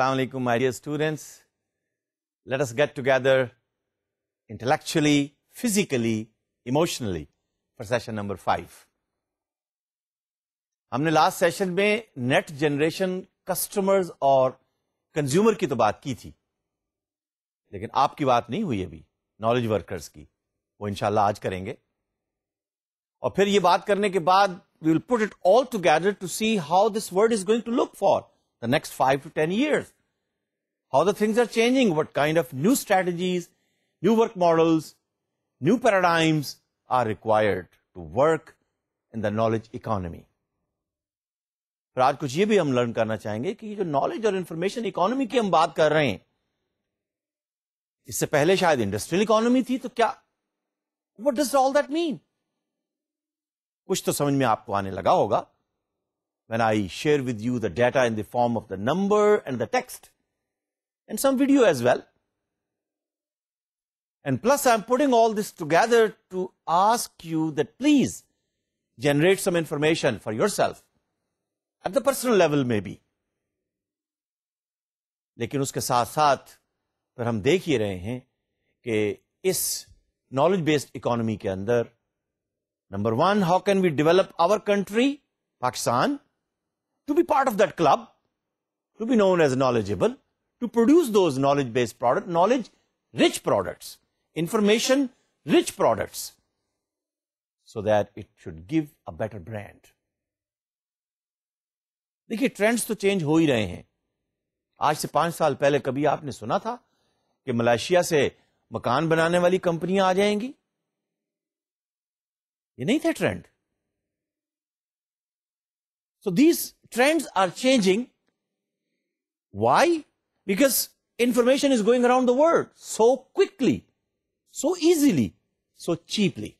Assalamu alaikum, my dear students. Let us get together intellectually, physically, emotionally for session number five. हमने last session में net generation customers और consumer की तो बात की थी लेकिन आपकी बात नहीं हुई अभी नॉलेज वर्कर्स की वो इंशाल्लाह आज करेंगे और फिर ये बात करने के बाद we will put it all together to see how this word is going to look for the next five to 10 years, how the things are changing, what kind of new strategies, new work models, new paradigms are required to work in the knowledge economy. पर आज कुछ ये भी हम learn करना चाहेंगे कि ये जो नॉलेज और इन्फॉर्मेशन इकोनॉमी की हम बात कर रहे हैं इससे पहले शायद इंडस्ट्रियल इकोनॉमी थी तो क्या what does all that mean कुछ तो when I share with you the data in the form of the number and the text and some video as well. And plus I'm putting all this together to ask you that please generate some information for yourself at the personal level maybe. लेकिन उसके साथ साथ पर हम देख ही रहे हैं कि इस नॉलेज बेस्ड इकोनॉमी के अंदर number one how can we develop our country Pakistan to be part of that club, to be known as knowledgeable, to produce those knowledge-based product, knowledge-rich products, information-rich products, so that it should give a better brand. देखिए trends तो change हो ही रहे हैं आज से पांच साल पहले कभी आपने सुना था कि मलेशिया से मकान बनाने वाली कंपनियां आ जाएंगी ये नहीं था trend So these trends are changing. Why? Because information is going around the world so quickly, so easily, so cheaply.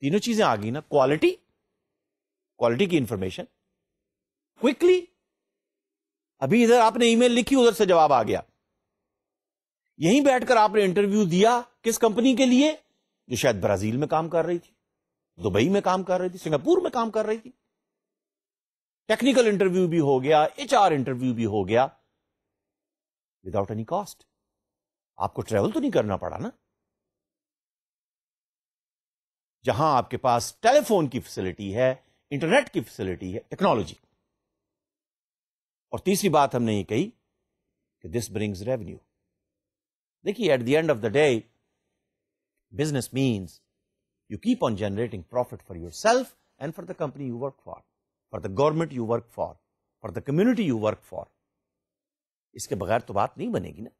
तीनों चीजें आ गई ना क्वालिटी क्वालिटी की इंफॉर्मेशन क्विकली अभी इधर आपने ईमेल लिखी उधर से जवाब आ गया यहीं बैठकर आपने इंटरव्यू दिया किस कंपनी के लिए जो शायद ब्राजील में काम कर रही थी दुबई में काम कर रही थी सिंगापुर में काम कर रही थी टेक्निकल इंटरव्यू भी हो गया एचआर इंटरव्यू भी हो गया विदाउट एनी कॉस्ट आपको ट्रेवल तो नहीं करना पड़ा ना जहां आपके पास टेलीफोन की फैसिलिटी है इंटरनेट की फैसिलिटी है टेक्नोलॉजी और तीसरी बात हमने ये कही कि दिस ब्रिंग्स रेवेन्यू देखिए at the end of the day business means You keep on generating profit for yourself and for the company you work for, for the government you work for, for the community you work for. इसके बगैर तो बात नहीं बनेगी ना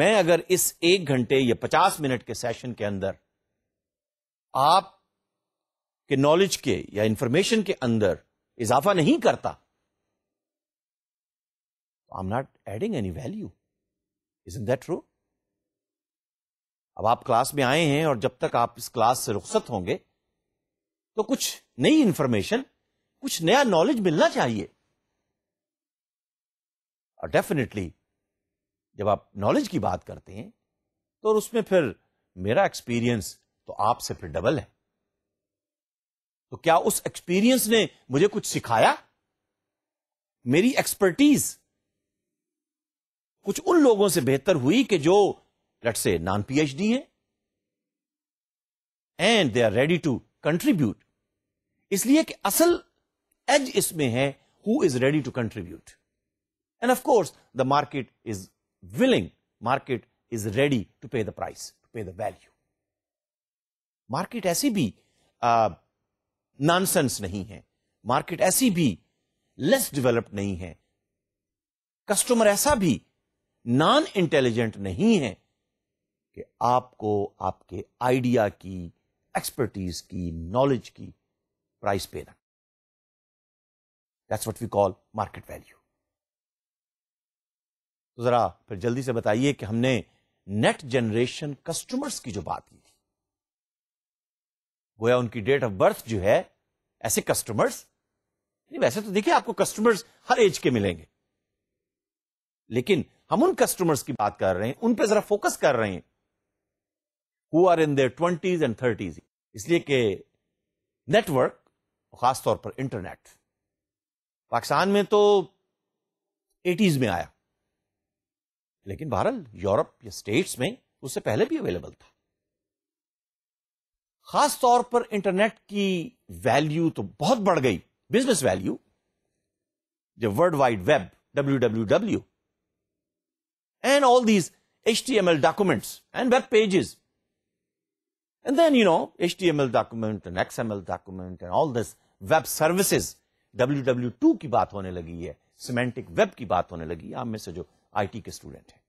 मैं अगर इस एक घंटे या पचास मिनट के सेशन के अंदर आप के नॉलेज के या इंफॉर्मेशन के अंदर इजाफा नहीं करता I am not adding any value isn't that true अब आप क्लास में आए हैं और जब तक आप इस क्लास से रुखसत होंगे तो कुछ नई इंफॉर्मेशन कुछ नया नॉलेज मिलना चाहिए और डेफिनेटली जब आप नॉलेज की बात करते हैं तो उसमें फिर मेरा एक्सपीरियंस तो आपसे फिर डबल है तो क्या उस एक्सपीरियंस ने मुझे कुछ सिखाया मेरी एक्सपर्टीज कुछ उन लोगों से बेहतर हुई कि जो से नॉन पी एच डी है and they are ready to contribute इसलिए कि असल एज इसमें है who is ready to contribute and of course the market is willing market is ready to pay the price to pay the value market ऐसी भी nonsense uh, नहीं है मार्केट ऐसी भी लेस डिवेलप्ड नहीं है कस्टमर ऐसा भी नॉन इंटेलिजेंट नहीं है कि आपको आपके आइडिया की एक्सपर्टीज की नॉलेज की प्राइस पे ना that's what we call market value तो जरा फिर जल्दी से बताइए कि हमने नेट जनरेशन कस्टमर्स की जो बात की थी गोया उनकी डेट ऑफ बर्थ जो है ऐसे कस्टमर्स वैसे तो देखिए आपको कस्टमर्स हर एज के मिलेंगे लेकिन हम उन कस्टमर्स की बात कर रहे हैं उन पर जरा फोकस कर रहे हैं who are in their twenties and thirties इसलिए कि नेटवर्क खासतौर पर इंटरनेट पाकिस्तान में तो एटीज में आया लेकिन बहरल यूरोप या स्टेट्स में उससे पहले भी अवेलेबल था खास तौर पर इंटरनेट की वैल्यू तो बहुत बढ़ गई बिजनेस वैल्यू जब world wide web W W W and all these H T M L documents and web pages And then, you know, HTML document and XML document and all this web services, WW2 की बात होने लगी है, semantic web की बात होने लगी है, आप में से जो IT के स्टूडेंट हैं.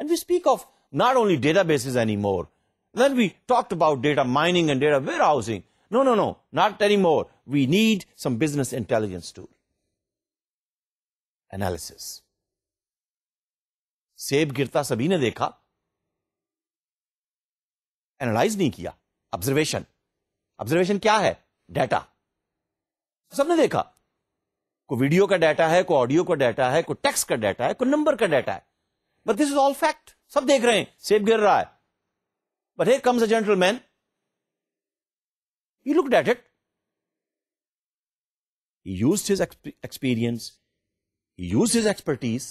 And we speak of not only databases anymore, then we talked about data mining and data warehousing. No, no, no, not anymore. We need some business intelligence tool. Analysis. सेब गिरता सभी ने देखा analyse नहीं किया observation observation क्या है data सबने देखा को वीडियो का डाटा है को ऑडियो का डाटा है को टेक्स का डाटा है को नंबर का डाटा है but this is all fact सब देख रहे हैं सेब गिर रहा है but he comes a gentleman he looked at it he used his experience he used his expertise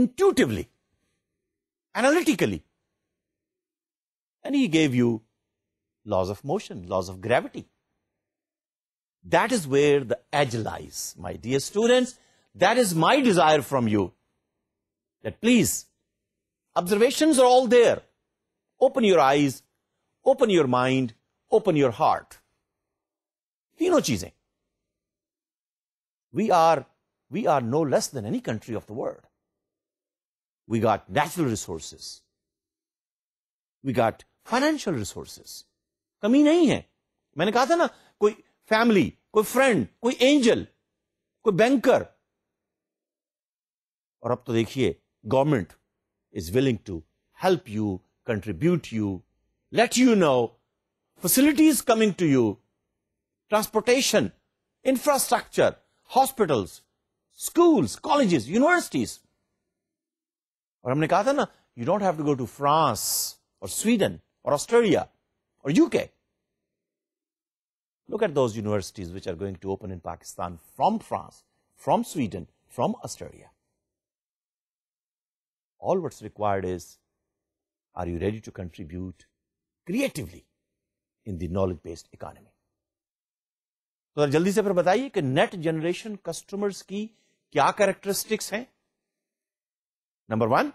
intuitively and he gave you laws of motion, laws of gravity. That is where the edge lies, my dear students. That is my desire from you. That please, observations are all there. Open your eyes, open your mind, open your heart. तीनों चीजें we are we are no less than any country of the world we got natural resources we got financial resources कमी नहीं है मैंने कहा था ना कोई फैमिली कोई फ्रेंड कोई एंजल कोई बैंकर और अब तो देखिए government is willing to help you contribute you let you know facilities coming to you transportation infrastructure hospitals schools colleges universities और हमने कहा था ना you don't have to go to France और Sweden or Australia or UK. Look at those universities which are going to open in Pakistan from France, from Sweden, from Australia. All what's required is, are you ready to contribute creatively in the knowledge-based economy? तो जल्दी से फिर बताइए कि net generation customers की क्या characteristics हैं number one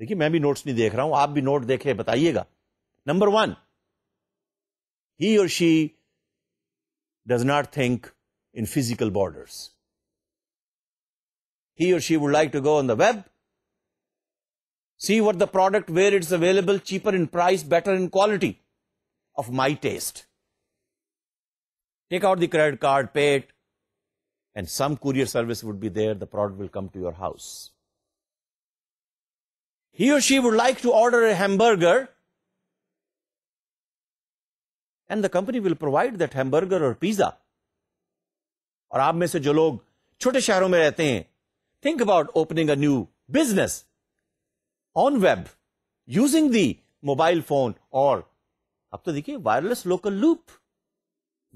देखिए मैं भी नोट्स नहीं देख रहा हूं आप भी नोट देखे बताइएगा नंबर वन ही और she does not think in physical borders he or she would like to go on the web, see what the product, where it's available, cheaper in price, better in quality, of my taste. Take out the credit card, pay it, and some courier service would be there, the product will come to your house. he or she would like to order a hamburger, and the company will provide that hamburger or pizza. Or, आप में से जो लोग छोटे शहरों में think about opening a new business on web using the mobile phone or अब तो देखिए wireless local loop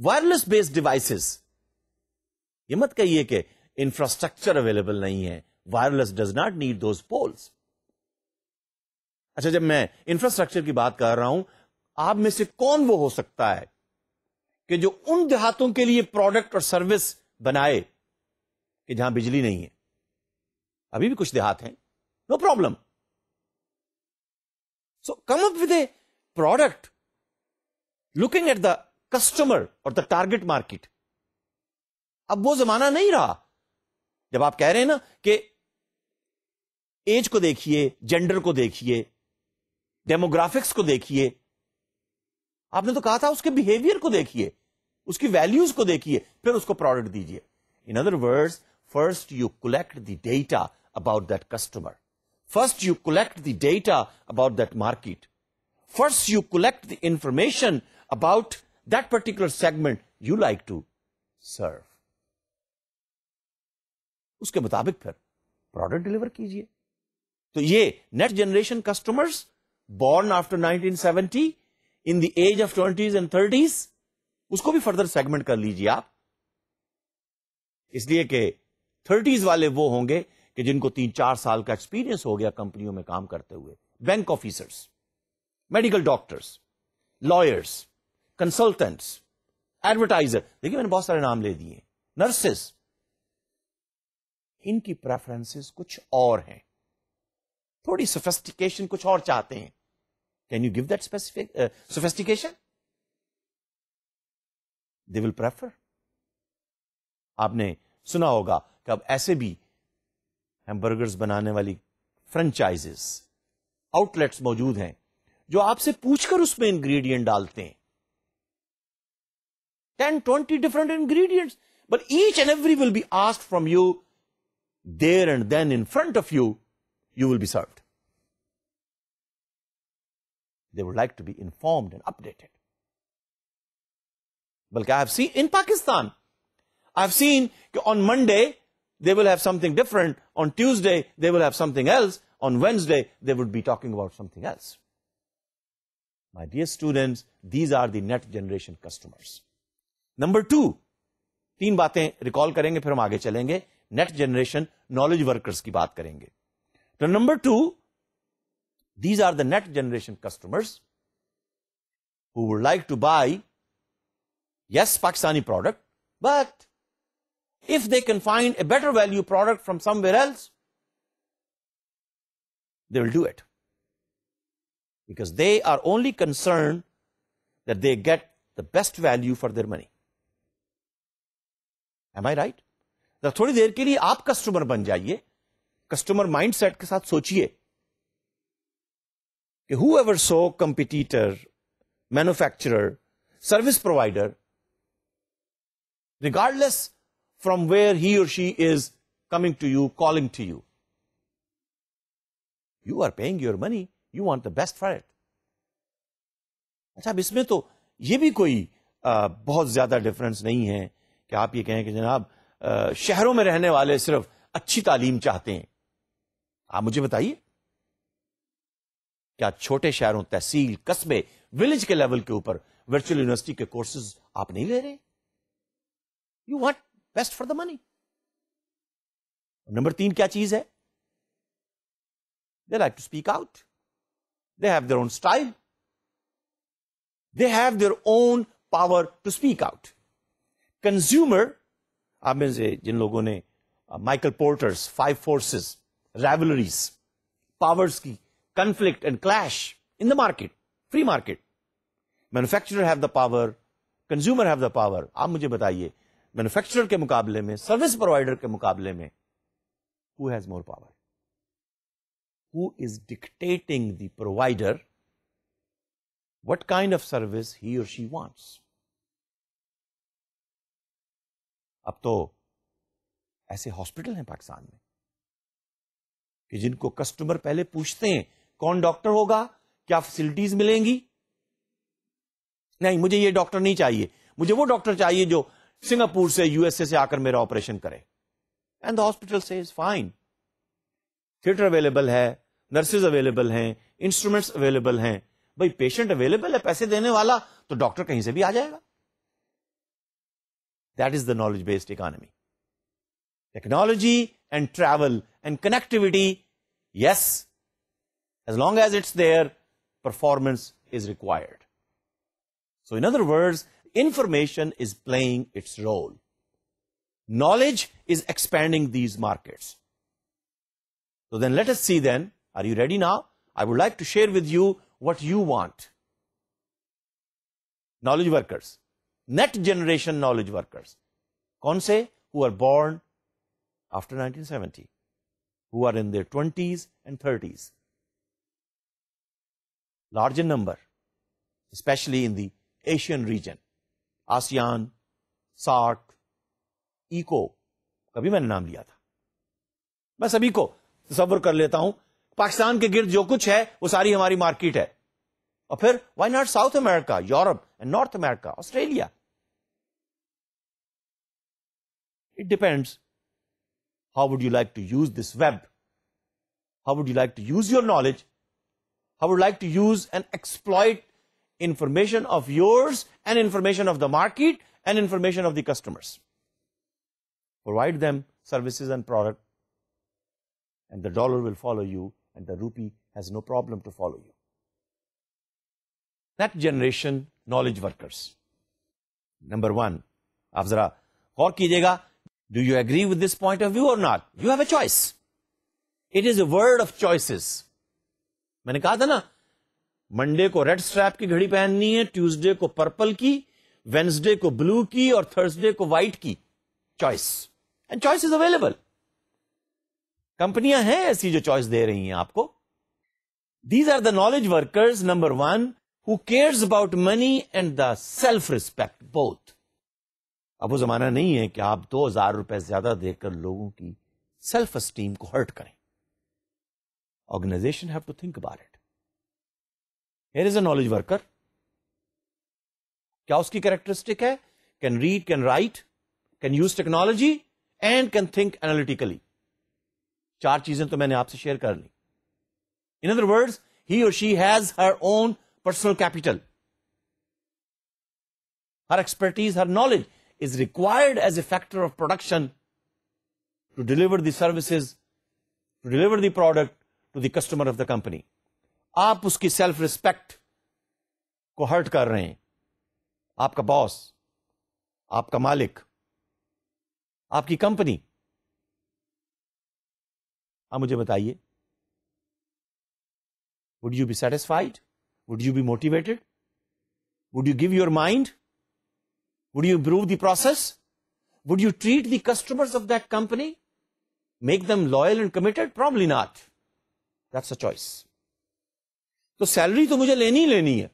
wireless based devices ये मत कहिए कि इंफ्रास्ट्रक्चर अवेलेबल नहीं है wireless does not need those poles अच्छा जब मैं इंफ्रास्ट्रक्चर की बात कर रहा हूं आप में से कौन वो हो सकता है कि जो उन देहातों के लिए प्रोडक्ट और सर्विस बनाए कि जहां बिजली नहीं है अभी भी कुछ देहात हैं no problem so come up with a product looking at the customer और द टारगेट मार्केट अब वो जमाना नहीं रहा जब आप कह रहे हैं ना कि एज को देखिए जेंडर को देखिए डेमोग्राफिक्स को देखिए आपने तो कहा था उसके बिहेवियर को देखिए उसकी वैल्यूज को देखिए फिर उसको प्रोडक्ट दीजिए in other words first you collect the data about that customer first you collect the data about that market first you collect the information about that particular segment you like to serve उसके मुताबिक फिर product deliver कीजिए तो ये next generation customers born after 1970 in the age of 20s and 30s उसको भी further segment कर लीजिए आप इसलिए कि थर्टीज वाले वो होंगे कि जिनको तीन चार साल का एक्सपीरियंस हो गया कंपनियों में काम करते हुए bank officers medical doctors lawyers consultants advertiser देखिए मैंने बहुत सारे नाम ले दिए नर्सेस इनकी प्रेफरेंसेस कुछ और हैं थोड़ी सोफेस्टिकेशन कुछ और चाहते हैं Can you give that specific uh, sophistication? They will prefer. आपने सुना होगा कि अब ऐसे भी हैमबर्गर्स बनाने वाली फ्रेंचाइजेस आउटलेट्स मौजूद हैं जो आपसे पूछकर उसमें इंग्रेडिएंट डालते हैं ten twenty different ingredients but each and every will be ask from you there and then in front of you you will be served They would like to be informed and updated. But I have seen in Pakistan, I've seen on Monday they will have something different, on Tuesday they will have something else, on Wednesday they would be talking about something else. My dear students, these are the next generation customers. Number two, तीन बातें recall करेंगे फिर हम आगे चलेंगे next generation knowledge workers की बात करेंगे तो number two These are the next generation customers who would like to buy, yes, Pakistani product, but if they can find a better value product from somewhere else, they will do it. Because they are only concerned that they get the best value for their money. Am I right? थोड़ी देर के लिए आप customer बन जाइए customer mindset के साथ सोचिए कि whoever saw competitor manufacturer service provider regardless from where he or she is coming to you calling to you you are paying your money you want the best for it अच्छा अब इसमें तो ये भी कोई आ, बहुत ज्यादा डिफरेंस नहीं है कि आप ये कहें कि जनाब आ, शहरों में रहने वाले सिर्फ अच्छी तालीम चाहते हैं आप मुझे बताइए क्या छोटे शहरों तहसील कस्बे विलेज के लेवल के ऊपर वर्चुअल यूनिवर्सिटी के कोर्सेज आप नहीं ले रहे you want best for the money number तीन क्या चीज है they like to speak out they have their own style they have their own power to speak out consumer आप में से जिन लोगों ने Michael Porter's five forces rivalries powers की conflict and clash in the market, free market. Manufacturer have the power, consumer have the power. आप मुझे बताइए manufacturer के मुकाबले में service provider के मुकाबले में who has more power? Who is dictating the provider what kind of service he or she wants. اب تو ایسے ہاسپٹل ہیں پاکستان میں کہ جن کو کسٹمر پہلے پوچھتے ہیں कौन डॉक्टर होगा क्या फैसिलिटीज मिलेंगी नहीं मुझे ये डॉक्टर नहीं चाहिए मुझे वो डॉक्टर चाहिए जो सिंगापुर से यूएसए से आकर मेरा ऑपरेशन करे एंड द हॉस्पिटल से इज फाइन थिएटर अवेलेबल है नर्सेज अवेलेबल हैं इंस्ट्रूमेंट्स अवेलेबल हैं भाई पेशेंट अवेलेबल है पैसे देने वाला तो डॉक्टर कहीं से भी आ जाएगा that is the knowledge based economy technology and travel and connectivity yes As long as it's there, performance is required. So in other words, information is playing its role. Knowledge is expanding these markets. So then let us see then, are you ready now? I would like to share with you what you want. Knowledge workers, next generation knowledge workers. Kaun Who are born after 1970, who are in their 20s and 30s. large in number, especially in the Asian region, ASEAN, SARC, ECO, कभी मैंने नाम लिया था मैं सभी को तस्वर कर लेता हूं पाकिस्तान के गिर्द जो कुछ है वो सारी हमारी मार्केट है और फिर why not South America Europe and North America Australia it depends how would you like to use this web how would you like to use your knowledge I would like to use and exploit information of yours and information of the market and information of the customers. Provide them services and product and the dollar will follow you and the rupee has no problem to follow you. That generation knowledge workers. Number one, आप जरा गौर कीजिएगा do you agree with this point of view और not you have a choice it is a word of मैंने कहा था ना Monday को रेड स्ट्रैप की घड़ी पहननी है ट्यूसडे को पर्पल की वेंसडे को ब्लू की और थर्सडे को व्हाइट की choice and choice is available कंपनियां हैं ऐसी जो चॉइस दे रही हैं आपको these are the knowledge workers number one who cares about money and the self respect both अब वो जमाना नहीं है कि आप दो हजार रुपए ज्यादा देकर लोगों की सेल्फ स्टीम को हर्ट करें organization have to think about it here is a knowledge worker क्या उसकी कैरेक्टरिस्टिक है can read can write can use technology and can think analytically चार चीजें तो मैंने आपसे शेयर कर ली इन अदर वर्ड्स ही और she has her own personal capital her expertise her knowledge is required as a factor of production to deliver the services to deliver the product to the customer of the company आप उसकी self respect को hurt कर रहे हैं आपका boss आपका मालिक आपकी कंपनी आप मुझे बताइए would you be satisfied would you be motivated would you give your mind would you improve the process would you treat the customers of that company make them loyal and committed probably not that's a choice तो salary तो मुझे लेनी ही लेनी है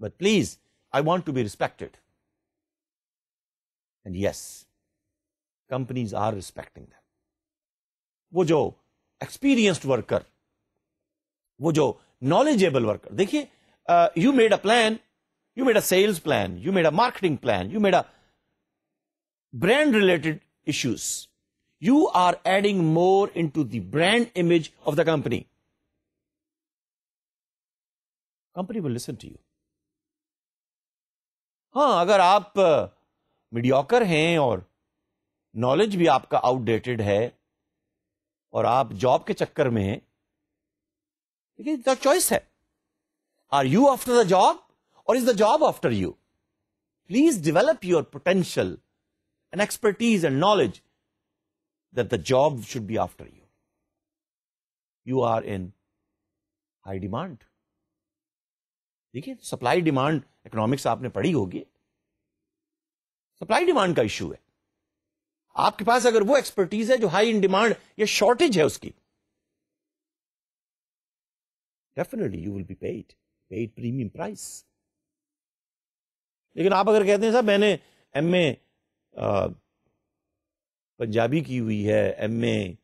but please I want to be respected and yes companies are respecting them वो जो experienced worker वो जो नॉलेजेबल वर्कर देखिए you made a plan you made a sales plan you made a marketing plan you made a brand related issues you are adding more into the brand image of the company. Company will listen to you. हाँ अगर आप mediocre हैं और knowledge भी आपका outdated है और आप जॉब के चक्कर में हैं लेकिन इतना चॉइस है are you after the job और is the job after you please develop your potential and expertise and knowledge that the job should be after you. You are in high demand देखिए supply demand economics आपने पढ़ी होगी supply demand का issue है आपके पास अगर वो expertise है जो हाई इन डिमांड या शॉर्टेज है उसकी definitely you will be paid paid premium price लेकिन आप अगर कहते हैं साहब मैंने एम ए पंजाबी की हुई है एम ए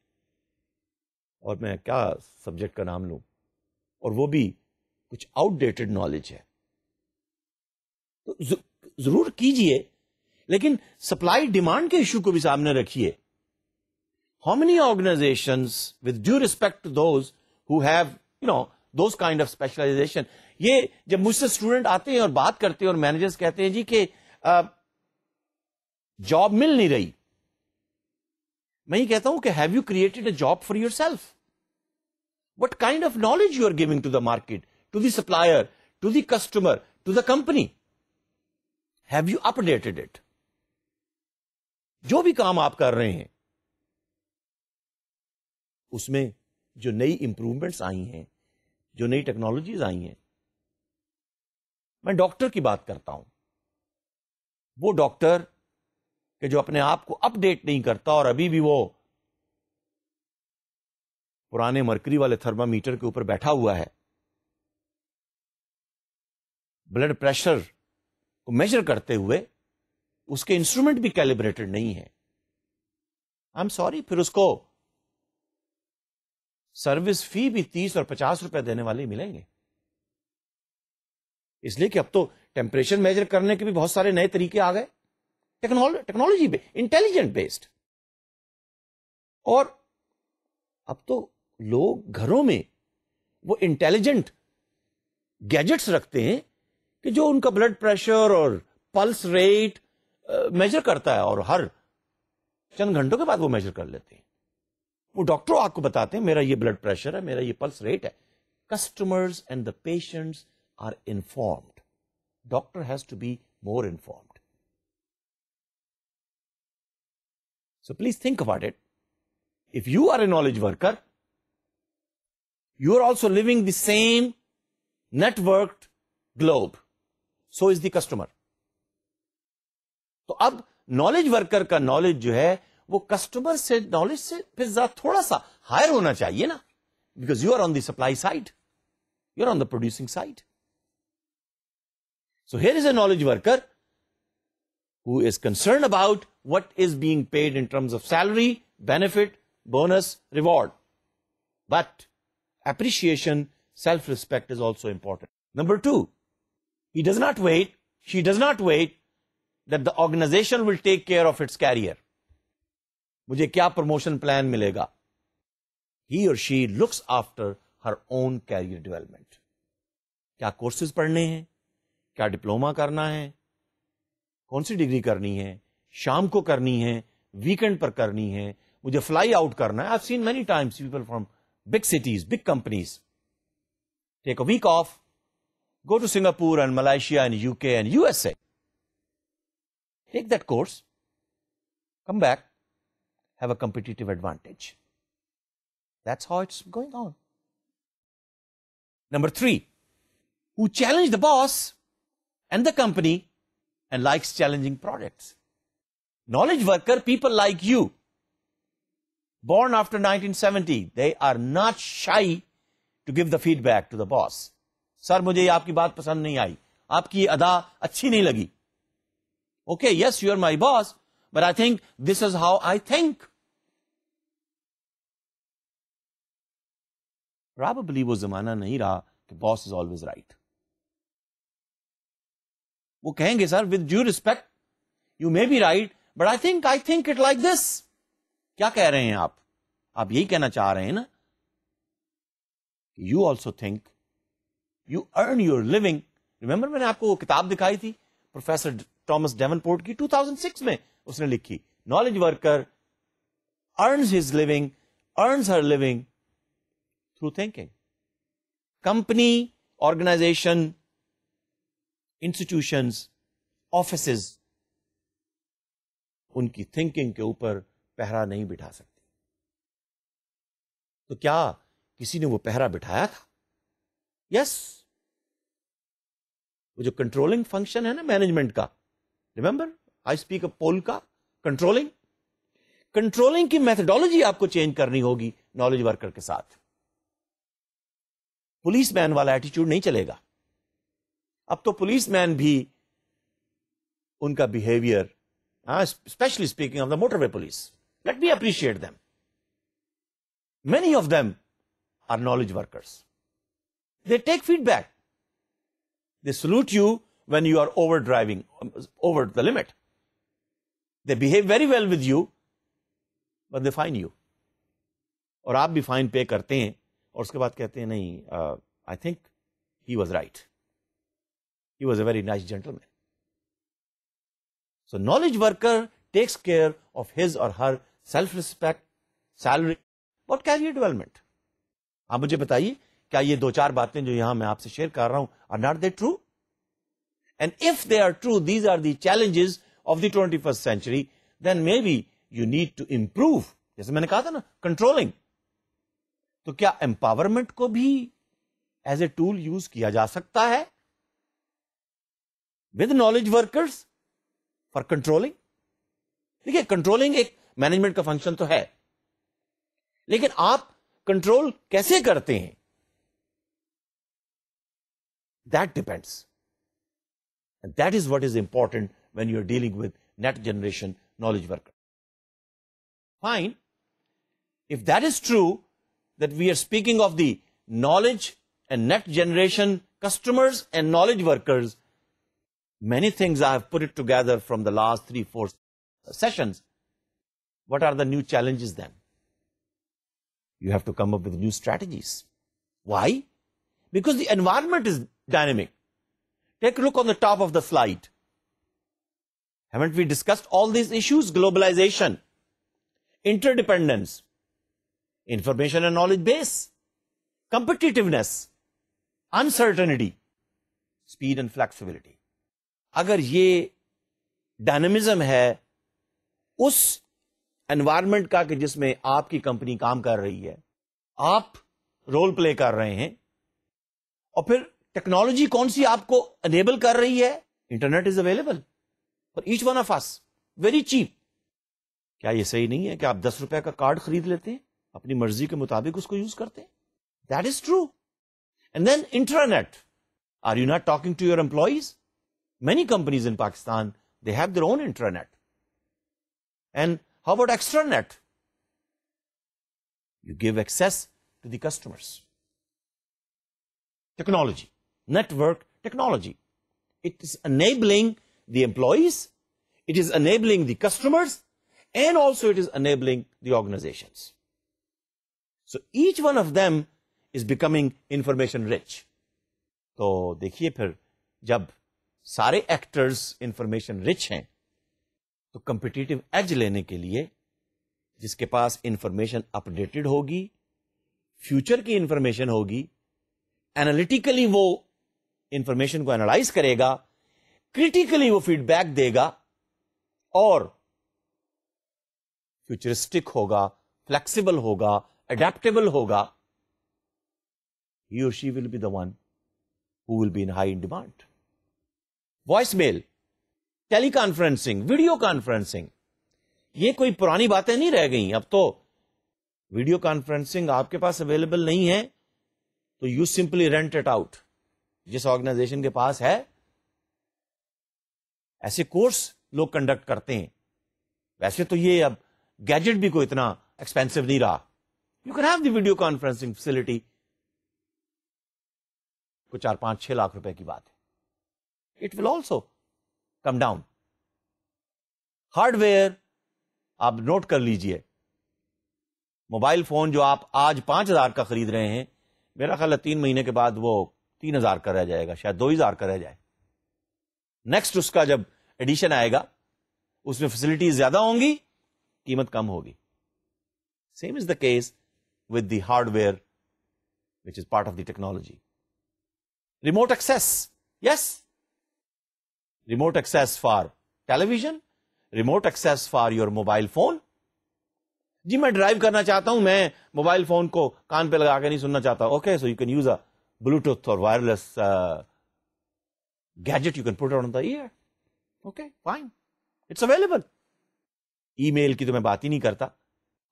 और मैं क्या सब्जेक्ट का नाम लूं और वो भी कुछ आउटडेटेड नॉलेज है तो जरूर कीजिए लेकिन सप्लाई डिमांड के इशू को भी सामने रखिए how many organisation with due respect to those who have you know those kind of specialisation ये जब मुझसे स्टूडेंट आते हैं और बात करते हैं और मैनेजर्स कहते हैं जी कि जॉब uh, मिल नहीं रही मैं ये कहता हूं कि have you created a job for yourself what kind of knowledge you are giving to the market to the supplier to the customer to the company have you updated it जो भी काम आप कर रहे हैं उसमें जो नई इंप्रूवमेंट्स आई हैं जो नई टेक्नोलॉजीज आई हैं मैं डॉक्टर की बात करता हूं वो डॉक्टर कि जो अपने आप को अपडेट नहीं करता और अभी भी वो पुराने मरकरी वाले थर्मामीटर के ऊपर बैठा हुआ है ब्लड प्रेशर को मेजर करते हुए उसके इंस्ट्रूमेंट भी कैलिब्रेटेड नहीं है आई एम सॉरी फिर उसको सर्विस फी भी तीस और पचास रुपए देने वाले मिलेंगे इसलिए कि अब तो टेम्परेचर मेजर करने के भी बहुत सारे नए तरीके आ गए टेक्नोलॉजी पे इंटेलिजेंट बेस्ड और अब तो लोग घरों में वो इंटेलिजेंट गैजेट्स रखते हैं कि जो उनका ब्लड प्रेशर और पल्स रेट मेजर करता है और हर चंद घंटों के बाद वो मेजर कर लेते हैं वो डॉक्टरों आपको बताते हैं मेरा ये ब्लड प्रेशर है मेरा ये पल्स रेट है customers and the patients are informed. Doctor has to be more informed. So please think about it. If you are a knowledge worker, you are also living the same networked globe. So is the customer. So अब knowledge worker का knowledge जो है वो customer से knowledge से फिर ज्यादा थोड़ा सा हायर होना चाहिए ना because you are on the supply side you are on the producing side so who is concerned about what is being paid in terms of salary, benefit, bonus, reward. But appreciation, self-respect is also important. Number two, he does not wait, she does not wait that the organization will take care of its career. मुझे क्या promotion plan मिलेगा ही और she looks after her own career development क्या courses पढ़ने हैं क्या diploma करना है कौन सी डिग्री करनी है शाम को करनी है वीकेंड पर करनी है मुझे फ्लाई आउट करना है I seen many times people from big cities big companies take a week off go to Singapore and Malaysia and UK and USA. Take that course, come back, have a competitive advantage. That's how it's going on. Number three, who challenged the boss and the company and likes challenging products. Knowledge worker, people like you, born after 1970, they are not shy to give the feedback to the boss. Sir मुझे ये आपकी बात पसंद नहीं आई आपकी ये अदा अच्छी नहीं लगी okay yes you are my boss but I think this is how I think probably वो जमाना नहीं रहा कि बॉस इज ऑलवेज राइट वो कहेंगे sir with due respect you may be right but I think I think it like this क्या कह रहे हैं आप आप यही कहना चाह रहे हैं ना you also think you earn your living remember मैंने आपको वो किताब दिखाई थी प्रोफेसर टॉमस डेवनपोर्ट की 2006 में उसने लिखी knowledge worker earn his living earn her living through thinking company organisation institutions office उनकी थिंकिंग के ऊपर पहरा नहीं बिठा सकती तो क्या किसी ने वो पहरा बिठाया था यस वो जो कंट्रोलिंग फंक्शन है ना मैनेजमेंट का remember I speak a pole का कंट्रोलिंग कंट्रोलिंग की मेथडोलॉजी आपको चेंज करनी होगी नॉलेज वर्कर के साथ पुलिस मैन वाला एटीट्यूड नहीं चलेगा अब तो पुलिस मैन भी उनका behaviour specially speaking of the motorway police let be appreciate them many of them are knowledge workers. They take feedback. They salute you when you are over driving, over the limit. They behave very well with you, but they fine you. और आप भी fine पे करते हैं और उसके बाद कहते हैं नहीं I think he was right He was a very nice gentleman. So knowledge worker takes care of his or her self-respect, salary और कैरियर डेवलपमेंट आप मुझे बताइए क्या ये दो चार बातें जो यहां मैं आपसे शेयर कर रहा हूं are not they true and if they are true these are the challenges of the twenty first century then maybe you need to improve जैसे मैंने कहा था ना कंट्रोलिंग तो क्या एम्पावरमेंट को भी एज ए टूल यूज किया जा सकता है with knowledge workers for controlling ठीक है controlling a management का function तो है लेकिन आप control कैसे करते हैं that depends and that is what is important when you are dealing with net generation knowledge worker fine if that is true that we are speaking of the knowledge and net generation customers and knowledge workers many things I have put it together from the last three, four sessions. What are the new challenges then? You have to come up with new strategies. Why? Because the environment is dynamic. Take a look on the top of the slide. Haven't we discussed all these issues? Globalization, interdependence, information and knowledge base, competitiveness, uncertainty, speed and flexibility. अगर ये डायनमिज्म है उस environment का कि जिसमें आपकी company काम कर रही है आप रोल प्ले कर रहे हैं और फिर टेक्नोलॉजी कौन सी आपको अनेबल कर रही है internet is available for each one of us very cheap क्या ये सही नहीं है कि आप दस रुपए का कार्ड खरीद लेते हैं अपनी मर्जी के मुताबिक उसको यूज करते हैं that is true and then internet are you not talking to your employees Many companies in Pakistan, they have their own intranet. And how about extranet? You give access to the customers. Technology, network technology. It is enabling the employees, it is enabling the customers, and also it is enabling the organizations. So each one of them is becoming information rich. तो देखिए फिर जब सारे actors information rich हैं तो competitive as लेने के लिए जिसके पास इंफॉर्मेशन अपडेटेड होगी फ्यूचर की इंफॉर्मेशन होगी एनालिटिकली वो इंफॉर्मेशन को एनालाइज करेगा क्रिटिकली वो फीडबैक देगा और फ्यूचरिस्टिक होगा फ्लेक्सिबल होगा एडेप्टेबल होगा ही और she will be the one who will be in high in demand voice mail teleconferencing video conferencing ये कोई पुरानी बातें नहीं रह गई अब तो वीडियो कॉन्फ्रेंसिंग आपके पास अवेलेबल नहीं है तो you simply rent it out जिस ऑर्गेनाइजेशन के पास है ऐसे कोर्स लोग कंडक्ट करते हैं वैसे तो ये अब गैजेट भी कोई इतना एक्सपेंसिव नहीं रहा you can have the video conferencing facility को चार पांच छह लाख रुपए की बात है it will also come down hardware आप नोट कर लीजिए मोबाइल फोन जो आप आज पांच हजार का खरीद रहे हैं मेरा ख्याल है तीन महीने के बाद वो तीन हजार का रह जाएगा शायद दो हजार का रह जाए नेक्स्ट उसका जब एडिशन आएगा उसमें फैसिलिटीज ज्यादा होंगी कीमत कम होगी same is the case with the hardware which is part of the technology remote access yes remote access for television, remote access for your mobile phone. जी मैं ड्राइव करना चाहता हूं मैं मोबाइल फोन को कान पे लगा के नहीं सुनना चाहता okay so you can use a Bluetooth और wireless gadget you can put on the ear okay fine it's available email की तो मैं बात ही नहीं करता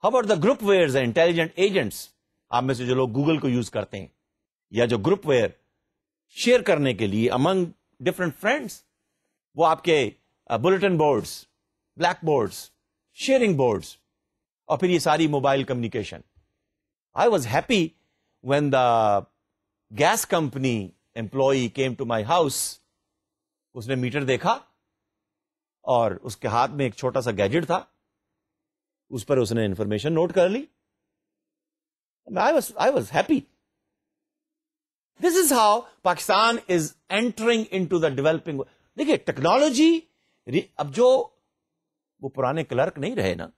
हबर the groupware intelligent agents आप में से जो लोग गूगल को यूज करते हैं या जो ग्रुप वेयर शेयर करने के लिए अमंग डिफरेंट फ्रेंड्स वो आपके bulletin boards blackboards sharing boards और फिर ये सारी mobile communication I was happy when the gas company employee came to my house उसने मीटर देखा और उसके हाथ में एक छोटा सा गैजेट था उस पर उसने इंफॉर्मेशन नोट कर ली I was I was happy this is how Pakistan is entering into the developing देखिए टेक्नोलॉजी अब जो वो पुराने क्लर्क नहीं रहे ना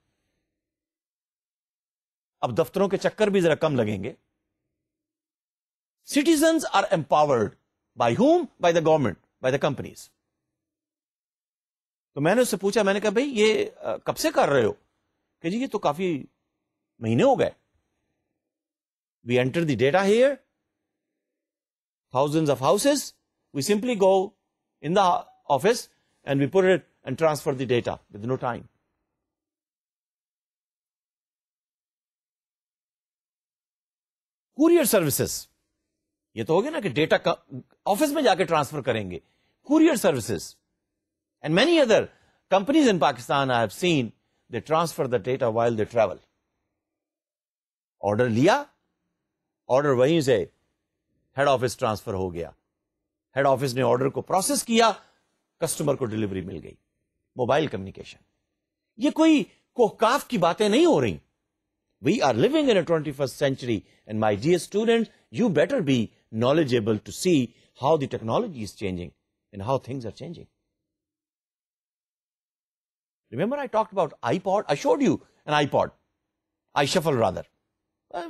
अब दफ्तरों के चक्कर भी जरा कम लगेंगे citizen are empowered by home by the government by the companies तो मैंने उससे पूछा मैंने कहा भाई ये कब से कर रहे हो कि जी ये तो काफी महीने हो गए we enter the data here thousands of houses, we simply go in the office and we put it and transfer the data with no time. courier services ये तो हो गया ना कि डेटा ऑफिस में जाके ट्रांसफर करेंगे courier services and many other companies in Pakistan I have seen they transfer the data while they travel order लिया ऑर्डर वहीं से हेड ऑफिस ट्रांसफर हो गया हेड ऑफिस ने ऑर्डर को प्रोसेस किया कस्टमर को डिलीवरी मिल गई मोबाइल कम्युनिकेशन ये कोई कोहकाफ की बातें नहीं हो रही we are living in twenty first century and my dear student you better be knowledgeable to see how the technology is changing and how things are changing. Remember I talked about iPod? I showed you an iPod, iShuffle rather,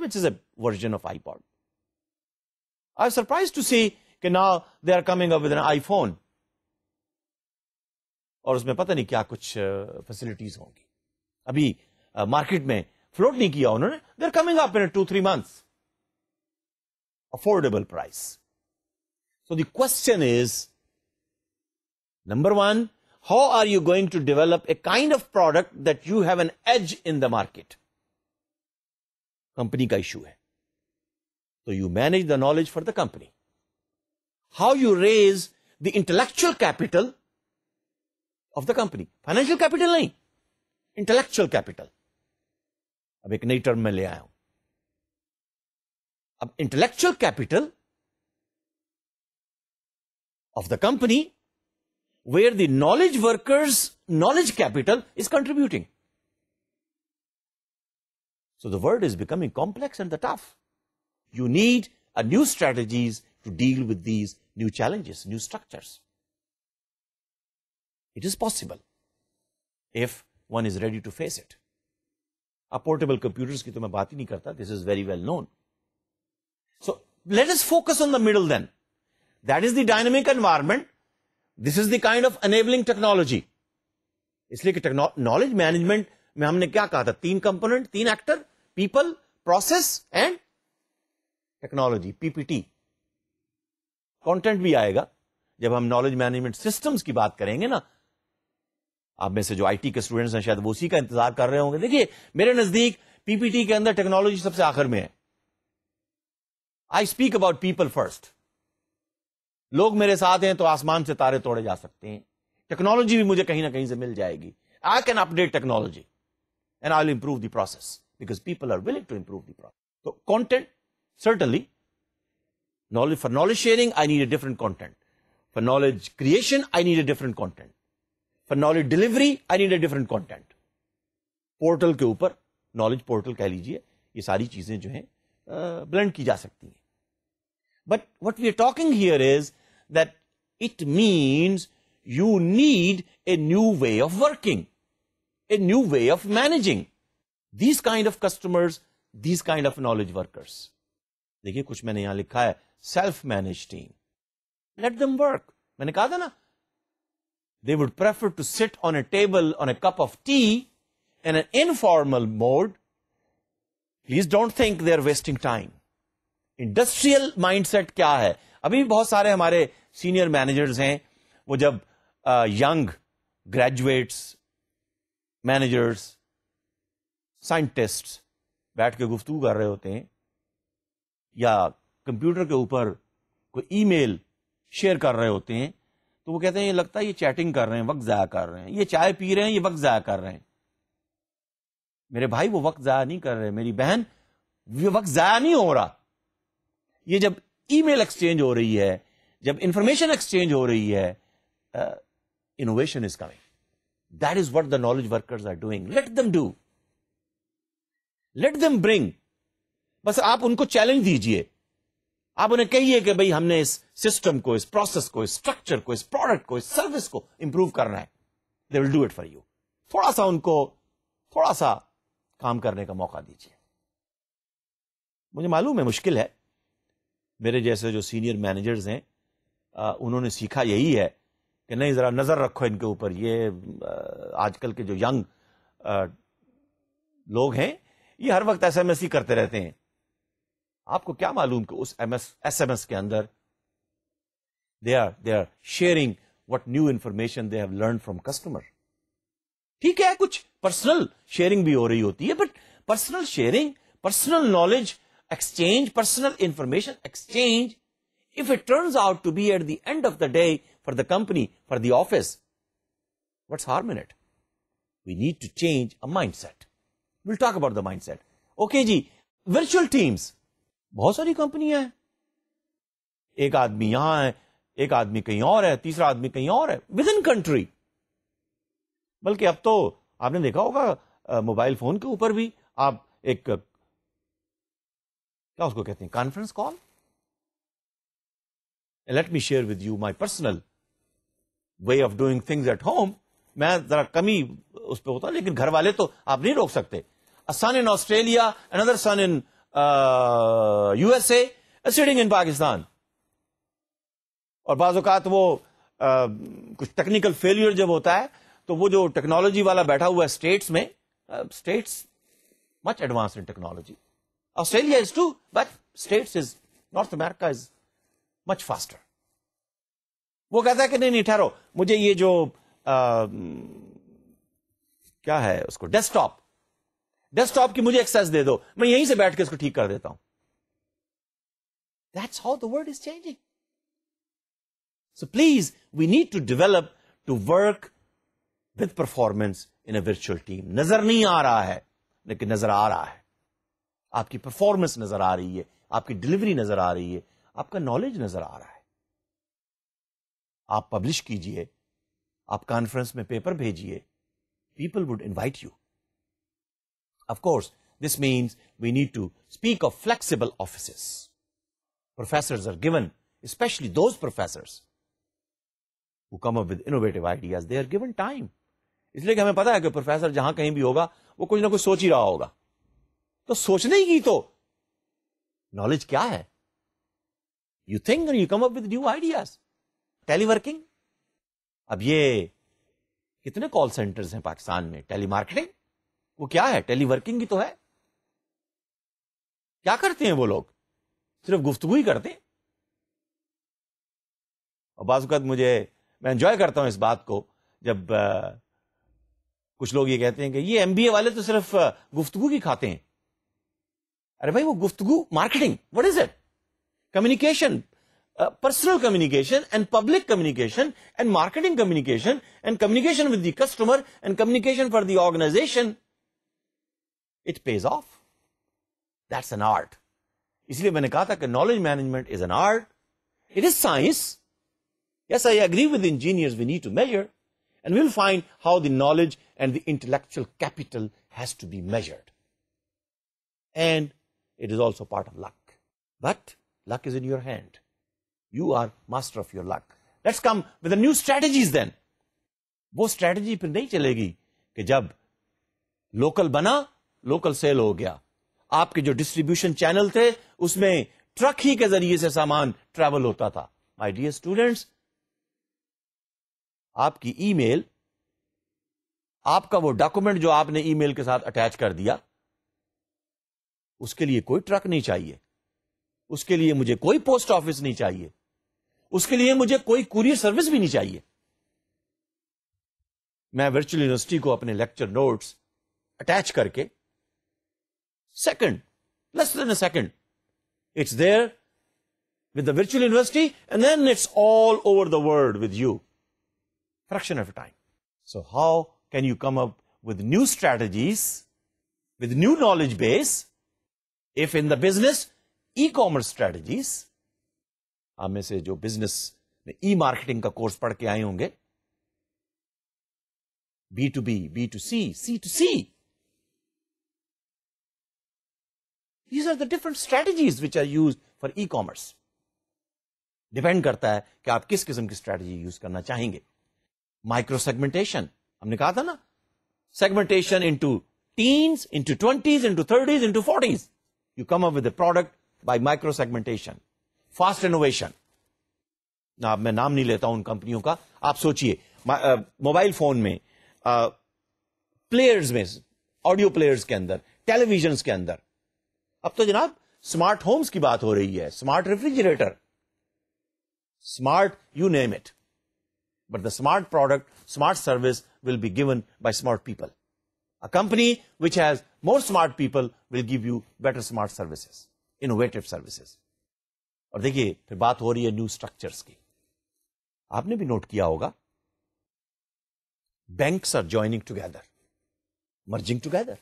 which is a version of iPod. I was surprised to see कि now they are coming up with an iPhone और उसमें पता नहीं क्या कुछ facilities होंगी अभी market में फ्लोट नहीं किया उन्होंने they are coming up in two three months affordable price so the question is number one how are you going to develop a kind of product that you have an edge in the market company ka issue hai so you manage the knowledge for the company how you raise the intellectual capital of the company. Financial capital नहीं, intellectual capital. अब एक नई term. में ले आया हूं अब intellectual capital of the where the knowledge workers, knowledge capital is contributing. So the world is becoming complex and the tough. You need a new strategies to deal with these new challenges, new structures. It is possible if one is ready to face it. A portable computers ki to main baat hi this is very well known. So, let us focus on the middle then. That is the dynamic environment. This is the kind of enabling technology. اس لیے کہ knowledge management میں ہم نے کیا کہا تھا تین کمپونیٹ تین actor people process and technology P P content भी आएगा जब हम नॉलेज मैनेजमेंट सिस्टम्स की बात करेंगे ना आप में से जो आईटी के स्टूडेंट्स हैं शायद वो उसी का इंतजार कर रहे होंगे देखिए मेरे नजदीक पीपीटी के अंदर टेक्नोलॉजी सबसे आखिर में है I speak about people first लोग मेरे साथ हैं तो आसमान से तारे तोड़े जा सकते हैं टेक्नोलॉजी भी मुझे कहीं ना कहीं से मिल जाएगी I can update technology and I will improve the process because people are willing to improve the process तो content certainly Knowledge, for knowledge sharing, I need a different content. For knowledge creation, I need a different content. For knowledge delivery, I need a different content. portal portal के ऊपर knowledge portal कह लीजिए ये सारी चीजें जो हैं blend की जा सकती हैं but what we are talking here is that it means you need a new way of working a new way of managing these kind of customers these kind of knowledge workers देखिए कुछ मैंने यहां लिखा है self manage team let them work मैंने कहा था ना they would prefer to sit on a table on a cup of tea in an informal mode please don't think they are wasting time industrial mindset क्या है अभी भी बहुत सारे हमारे सीनियर मैनेजर्स हैं वो जब यंग ग्रेजुएट्स मैनेजर्स साइंटिस्ट बैठ के गुफ्तू कर रहे होते हैं या कंप्यूटर के ऊपर कोई ईमेल शेयर कर रहे होते हैं तो वो कहते हैं ये लगता है ये चैटिंग कर रहे हैं वक्त ज़ाया कर रहे हैं ये चाय पी रहे हैं ये वक्त ज़ाया कर रहे हैं मेरे भाई वो वक्त ज़ाया नहीं कर रहे मेरी बहन ये वक्त ज़ाया नहीं हो रहा ये जब ईमेल एक्सचेंज हो रही है जब इंफॉर्मेशन एक्सचेंज हो रही है innovation is coming that is what the knowledge workers are doing let them do let them bring बस आप उनको चैलेंज दीजिए आप उन्हें कहिए कि भाई हमने इस सिस्टम को इस प्रोसेस को इस स्ट्रक्चर को इस प्रोडक्ट को इस सर्विस को इंप्रूव करना है they will do it for you थोड़ा सा उनको थोड़ा सा काम करने का मौका दीजिए मुझे मालूम है मुश्किल है मेरे जैसे जो सीनियर मैनेजर्स हैं उन्होंने सीखा यही है कि नहीं ज़रा नज़र रखो इनके ऊपर ये आजकल के जो यंग आ, लोग हैं ये हर वक्त एस एम करते रहते हैं आपको क्या मालूम कि उस एस एम एस के अंदर they are they are sharing what new information they have learn from customer ठीक है कुछ पर्सनल शेयरिंग भी हो रही होती है but personal sharing personal knowledge exchange personal information exchange if it turns out to be at the end of the day for the company, for the office, what's harm in it? We need to change a mindset. We'll talk about the mindset. Okay, ji, virtual teams. बहुत सारी कंपनियां हैं एक आदमी यहां है एक आदमी कहीं और है तीसरा आदमी कहीं और है विद इन कंट्री बल्कि अब तो आपने देखा होगा मोबाइल फोन के ऊपर भी आप एक क्या उसको कहते हैं conference call let me share with you my personal way of doing things at home मैं जरा कमी उस पर होता लेकिन घर वाले तो आप नहीं रोक सकते a son in Australia another son in USA sitting in Pakistan और बाज़ात वो आ, कुछ टेक्निकल फेलियर जब होता है तो वो जो टेक्नोलॉजी वाला बैठा हुआ है स्टेट्स में states much advance in technology Australia is too but states is North America is much faster वो कहता है कि नहीं नहीं ठहरो मुझे ये जो आ, क्या है उसको डेस्कटॉप डेस्कटॉप की मुझे एक्सेस दे दो मैं यहीं से बैठ के इसको ठीक कर देता हूं that's how the world is changing so please we need to develop to work with performance in a virtual team नजर नहीं आ रहा है लेकिन नजर आ रहा है आपकी परफॉर्मेंस नजर आ रही है आपकी डिलीवरी नजर आ रही है आपका नॉलेज नजर आ रहा है आप पब्लिश कीजिए आप कॉन्फ्रेंस में पेपर भेजिए people would invite you Of course, this means we need to speak of flexible offices. Professors are given, especially those professors who come up with innovative ideas, they are given time. इसलिए कि हमें पता है कि professor जहां कहीं भी होगा वो कुछ ना कुछ सोच ही रहा होगा तो सोचने की तो नॉलेज क्या है you think you come up with new ideas teleworking अब ये कितने कॉल सेंटर्स हैं पाकिस्तान में टेलीमार्केटिंग वो क्या है टेलीवर्किंग ही तो है क्या करते हैं वो लोग सिर्फ गुफ्तगु ही करते हैं और बाजुकत मुझे मैं एंजॉय करता हूं इस बात को जब आ, कुछ लोग ये कहते हैं कि ये एमबीए वाले तो सिर्फ गुफ्तगु की खाते हैं अरे भाई वो गुफ्तगु marketing what is it communication personal communication and public communication and marketing communication and communication with the customer and communication for the organisation it pays off. That's an art. इसलिए मैंने कहा था कि knowledge management is an art it is science yes I agree with engineers we need to measure and will find how the knowledge and the intellectual capital has to be measured and it is also part of luck but luck is in your hand you are master of your luck let's come with new strategies then वो strategy फिर नहीं चलेगी कि जब local बना local cell हो गया आपके जो डिस्ट्रीब्यूशन चैनल थे उसमें ट्रक ही के जरिए से सामान ट्रेवल होता था माय डियर स्टूडेंट्स आपकी ईमेल आपका वो डॉक्यूमेंट जो आपने ईमेल के साथ अटैच कर दिया उसके लिए कोई ट्रक नहीं चाहिए उसके लिए मुझे कोई पोस्ट ऑफिस नहीं चाहिए उसके लिए मुझे कोई कुरियर सर्विस भी नहीं चाहिए मैं वर्चुअल यूनिवर्सिटी को अपने लेक्चर नोट्स अटैच करके Second, less than a second. It's there with the virtual university and then it's all over the world with you. Fraction of a time. So how can you come up with new strategies, with new knowledge base, if in the business, e-commerce strategies, आप में से जो business e-marketing course, course पढ़ के आए होंगे B to B, B to C, C to C. These are the different strategies which are use for e commerce depend करता है कि आप किस किस्म की स्ट्रेटजी यूज करना चाहेंगे माइक्रो सेगमेंटेशन हमने कहा था ना segmentation into teens, into 20s, into 30s, into 40s. You come up with a product by micro-segmentation. Fast innovation. ना अब मैं नाम नहीं लेता उन कंपनियों का आप सोचिए मोबाइल फोन में प्लेयर्स में ऑडियो प्लेयर्स के अंदर टेलीविजन के अंदर अब तो जनाब स्मार्ट होम्स की बात हो रही है smart refrigerator smart you name it but the smart product smart service will be given by smart people a company which has more smart people will give you better smart services, innovative services. और देखिए फिर बात हो रही है new structure की आपने भी नोट किया होगा bank are joining together merging together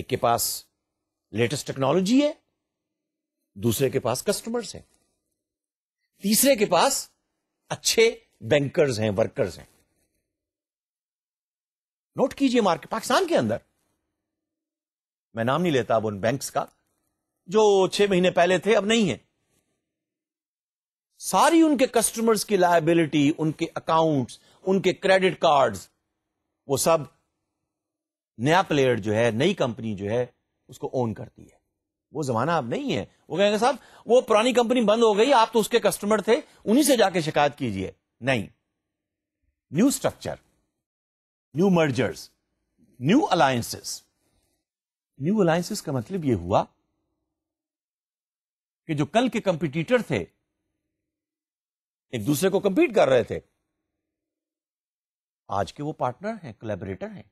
एक के पास लेटेस्ट टेक्नोलॉजी है दूसरे के पास कस्टमर्स हैं तीसरे के पास अच्छे बैंकर्स हैं वर्कर्स हैं नोट कीजिए मार्केट पाकिस्तान के अंदर मैं नाम नहीं लेता अब उन बैंक्स का जो छह महीने पहले थे अब नहीं है सारी उनके कस्टमर्स की लायबिलिटी उनके अकाउंट्स उनके क्रेडिट कार्ड्स वो सब नया प्लेयर जो है नई कंपनी जो है उसको ओन करती है वो जमाना अब नहीं है वो कहेंगे साहब वो पुरानी कंपनी बंद हो गई आप तो उसके कस्टमर थे उन्हीं से जाके शिकायत कीजिए नहीं new structure new mergers new alliances new alliances का मतलब यह हुआ कि जो कल के कंपिटिटर थे एक दूसरे को कंपीट कर रहे थे आज के वो पार्टनर हैं कोलेबरेटर हैं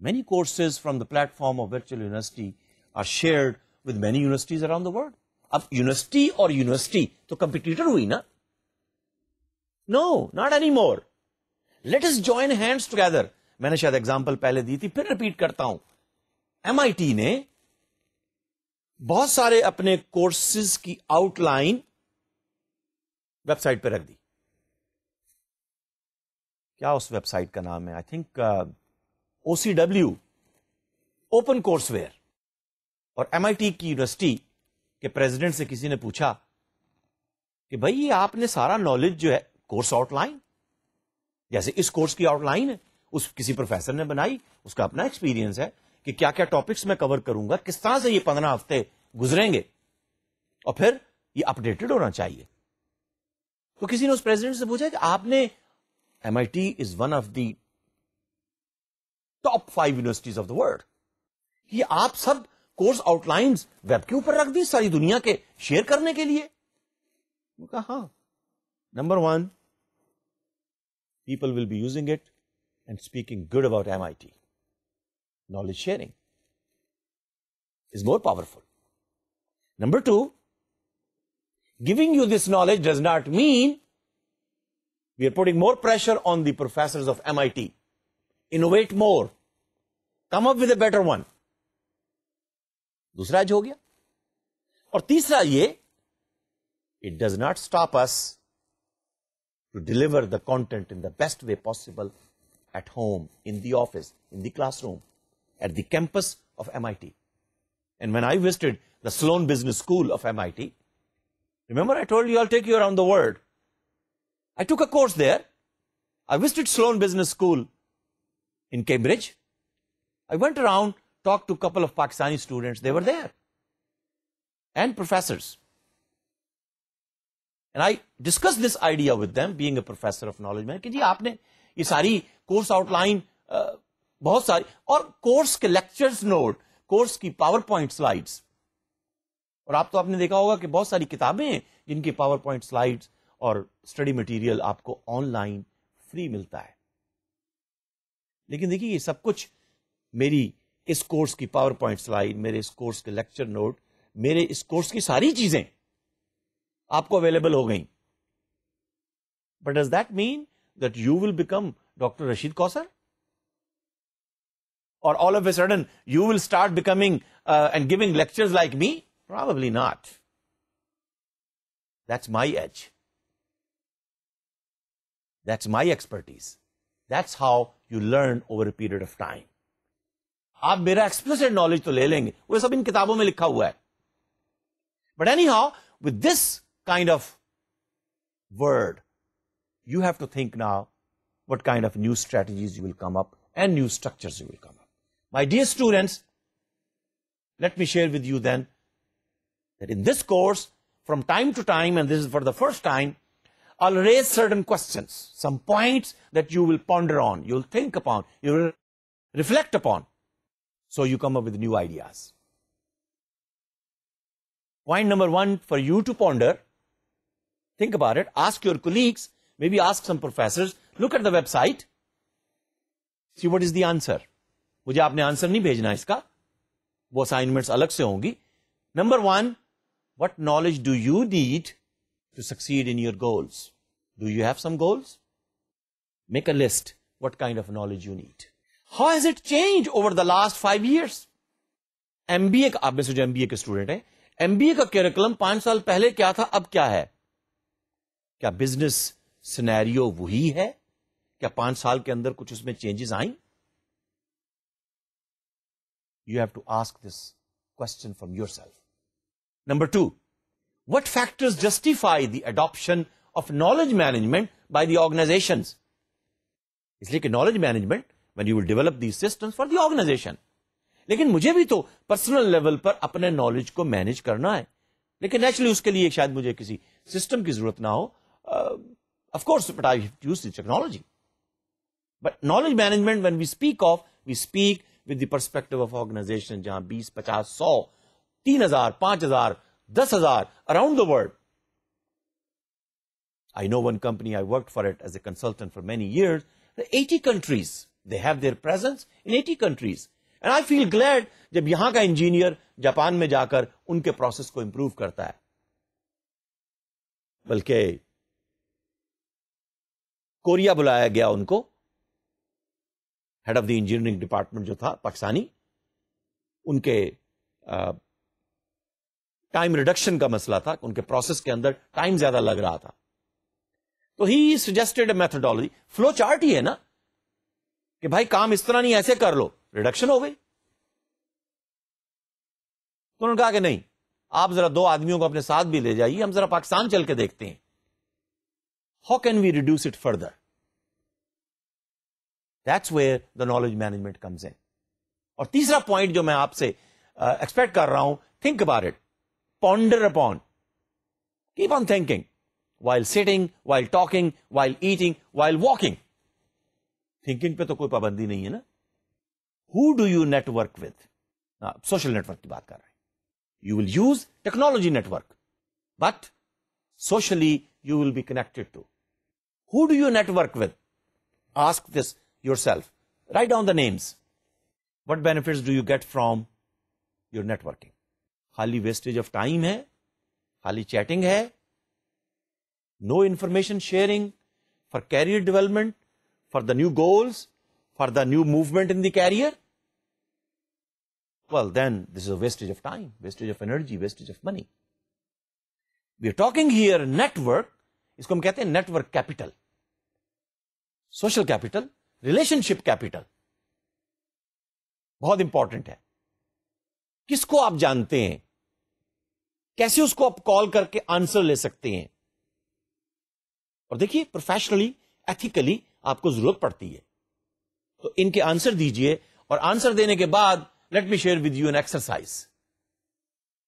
Many courses from the platform of virtual university are shared with many universities around the world. अब यूनिवर्सिटी और यूनिवर्सिटी तो कंपिटिटर हुई ना no not any more let is join hands together मैंने शायद एग्जाम्पल पहले दी थी फिर रिपीट करता हूं एमआईटी ने बहुत सारे अपने कोर्सेज की आउटलाइन वेबसाइट पर रख दी क्या उस वेबसाइट का नाम है I think OCW open courseware और एमआईटी की यूनिवर्सिटी के प्रेसिडेंट से किसी ने पूछा कि भाई ये आपने सारा नॉलेज जो है कोर्स आउटलाइन जैसे इस कोर्स की आउटलाइन है उस किसी प्रोफेसर ने बनाई उसका अपना एक्सपीरियंस है कि क्या क्या टॉपिक्स मैं कवर करूंगा किस तरह से ये पंद्रह हफ्ते गुजरेंगे और फिर ये अपडेटेड होना चाहिए तो किसी ने उस प्रेसिडेंट से पूछा कि आपने M I T is one of the top five universities of the world ये आप सब कोर्स आउटलाइंस वेब के ऊपर रख दी सारी दुनिया के शेयर करने के लिए कहा हाँ number one people will be using it and speaking good about M I T knowledge sharing is more powerful number two giving you this knowledge does not mean we are putting more pressure on the professors of MIT innovate more come up with a better one दूसरा आज हो गया और तीसरा ये it does not stop us to deliver the content in the best way possible at home in the office in the classroom at the campus of M I T and when I visited the Sloan business school of M I T remember I told you I take you around the world I took a course there. I visited Sloan Business School in Cambridge. I went around, talked to a couple of Pakistani students. They were there. And professors. And I discussed this idea with them, being a professor of knowledge. मैंने कि जी आपने ये सारी course outline बहुत सारी और course के lectures note course की पावर पॉइंट स्लाइड्स और आप तो आपने देखा होगा कि बहुत सारी किताबें हैं जिनकी पावर पॉइंट स्लाइड्स और स्टडी मटेरियल आपको ऑनलाइन फ्री मिलता है लेकिन देखिए ये सब कुछ मेरी इस कोर्स की पावर पॉइंट स्लाइड मेरे इस कोर्स के लेक्चर नोट मेरे इस कोर्स की सारी चीजें आपको अवेलेबल हो गई but does that mean that you will become doctor Rashid Kausar और all of a sudden you will start becoming and giving lecture like me probably not that's my h that's my expertise that's how you learn over a period of time आप मेरा explicit knowledge तो ले लेंगे वो सब इन किताबों में लिखा हुआ है but anyhow with this kind of word you have to think now what kind of new strategies you will come up and new structures you will come up. My dear students, let me share with you then that in this course, from time to time, and this is for the first time, I'll raise certain questions, some points that you will ponder on, you'll think upon, you'll reflect upon. So you come up with new ideas. Point number one for you to ponder, think about it, ask your colleagues, maybe ask some professors, look at the website, see what is the answer. मुझे आपने answer नहीं भेजना इसका वो assignments अलग से होंगी number one what knowledge do you need to succeed in your goals. Do you have some goals? Make a list what kind of knowledge you need. How has it changed over the last five years? M B A का आप में से जो MBA के student हैं MBA का curriculum पांच साल पहले क्या था अब क्या है क्या बिजनेस सिनेरियो वही है क्या पांच साल के अंदर कुछ उसमें changes I you have to ask this question from yourself number two what factors justify the adoption of knowledge management by the organizations? इसलिए कि knowledge management when you will develop these systems for the organization. लेकिन मुझे भी तो personal level पर अपने knowledge को manage करना है लेकिन नेचुरली उसके लिए शायद मुझे किसी सिस्टम की जरूरत ना हो of course but I use the technology but knowledge management when we speak of we speak with the perspective of organization जहां 20 50 100 3000 5000 दस हजार around the world I know one company, I worked for it as a consultant for many years, 80 countries, they have their presence in 80 countries. And I feel glad जब यहां का engineer Japan में जाकर उनके process को improve करता है बल्कि कोरिया बुलाया गया उनको head of the engineering department जो था पाकिस्तानी उनके टाइम रिडक्शन का मसला था उनके प्रोसेस के अंदर टाइम ज्यादा लग रहा था तो ही सजेस्टेड मेथडोलॉजी फ्लो चार्ट ही है ना कि भाई काम इस तरह नहीं ऐसे कर लो रिडक्शन हो गई तो उन्होंने कहा कि नहीं आप जरा दो आदमियों को अपने साथ भी ले जाइए हम जरा पाकिस्तान चल के देखते हैं how can we reduce it further that's where the knowledge management comes in और तीसरा पॉइंट जो मैं आपसे एक्सपेक्ट uh, कर रहा हूं think about it ponder upon. Keep on thinking while sitting, while talking, while eating, while walking. Thinking pe to koi Who do you network with? social network ki baat You will use technology network. But socially you will be connected to. Who do you network with? Ask this yourself. Write down the names. What benefits do you get from your networking? खाली wastage of time है खाली chatting है no information sharing for career development for the new goals for the new movement in the career well then this is a wastage of time wastage of energy wastage of money we are talking here network इसको हम कहते हैं network capital social capital relationship capital बहुत important है किसको आप जानते हैं कैसे उसको आप कॉल करके आंसर ले सकते हैं और देखिए प्रोफेशनली एथिकली आपको जरूरत पड़ती है तो इनके आंसर दीजिए और आंसर देने के बाद let me share with you an exercise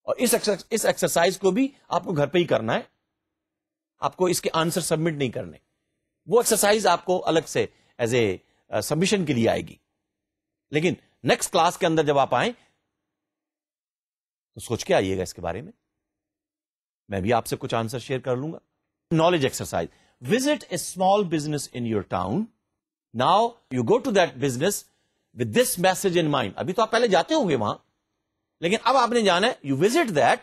और इस इस एक्सरसाइज को भी आपको घर पे ही करना है आपको इसके आंसर सबमिट नहीं करने वो एक्सरसाइज आपको अलग से एज ए सबमिशन के लिए आएगी लेकिन नेक्स्ट क्लास के अंदर जब आप आए तो सोच के आइएगा इसके बारे में मैं भी आपसे कुछ आंसर शेयर कर लूंगा knowledge exercise visit a small business in your town now you go to that business with this message in mind अभी तो आप पहले जाते होंगे वहां लेकिन अब आपने जाना है you visit that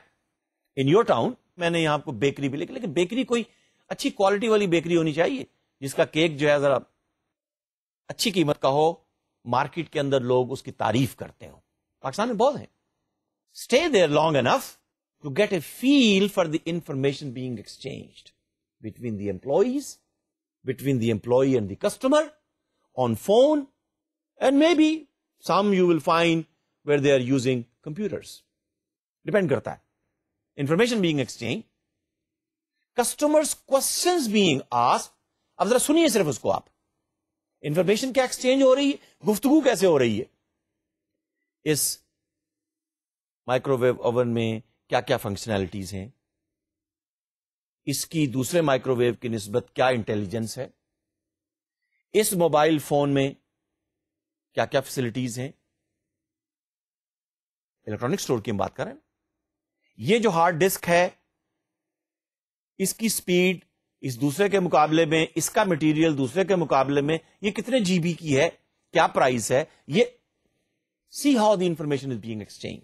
in your town मैंने यहां आपको बेकरी भी लिखी लेकिन बेकरी कोई अच्छी क्वालिटी वाली बेकरी होनी चाहिए जिसका केक जो है जरा अच्छी कीमत का हो मार्केट के अंदर लोग उसकी तारीफ करते हो पाकिस्तान में बहुत है stay there long enough to get a feel for the information being exchanged between the employees, between the employee and the customer, on phone, and maybe some you will find where they are using computers. Depend करता है. Information being exchanged, customers questions being asked. अब जरा सुनिए सिर्फ उसको आप. Information क्या exchange हो रही है गुफ्तगु कैसे हो रही है इस माइक्रोवेव ओवन में क्या क्या फंक्शनैलिटीज हैं इसकी दूसरे माइक्रोवेव की नस्बत क्या इंटेलिजेंस है इस मोबाइल फोन में क्या क्या फैसिलिटीज हैं इलेक्ट्रॉनिक स्टोर की हम बात करें ये जो हार्ड डिस्क है इसकी स्पीड इस दूसरे के मुकाबले में इसका मटेरियल दूसरे के मुकाबले में ये कितने जीबी की है क्या प्राइस है ये see how the information is being exchange